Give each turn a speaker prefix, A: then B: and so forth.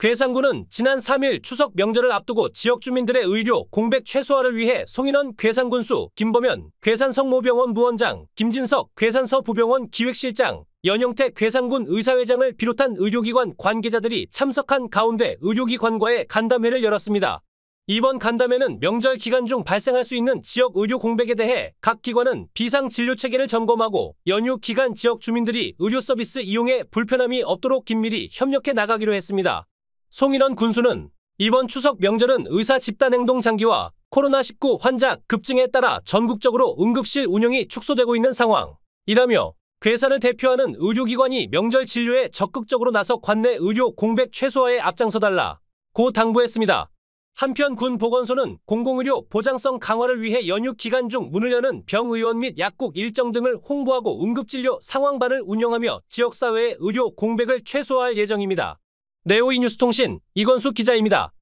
A: 괴산군은 지난 3일 추석 명절을 앞두고 지역 주민들의 의료, 공백 최소화를 위해 송인원 괴산군수, 김범현, 괴산성모병원 부원장, 김진석, 괴산서부병원 기획실장, 연영태 괴산군 의사회장을 비롯한 의료기관 관계자들이 참석한 가운데 의료기관과의 간담회를 열었습니다. 이번 간담회는 명절 기간 중 발생할 수 있는 지역 의료 공백에 대해 각 기관은 비상 진료 체계를 점검하고 연휴 기간 지역 주민들이 의료 서비스 이용에 불편함이 없도록 긴밀히 협력해 나가기로 했습니다. 송일원 군수는 이번 추석 명절은 의사 집단 행동 장기와 코로나19 환자 급증에 따라 전국적으로 응급실 운영이 축소되고 있는 상황이라며 괴산을 대표하는 의료기관이 명절 진료에 적극적으로 나서 관내 의료 공백 최소화에 앞장서달라 고 당부했습니다. 한편 군 보건소는 공공의료 보장성 강화를 위해 연휴 기간 중 문을 여는 병의원 및 약국 일정 등을 홍보하고 응급진료 상황반을 운영하며 지역사회의 의료 공백을 최소화할 예정입니다. 네오이
B: 뉴스통신 이건수 기자입니다.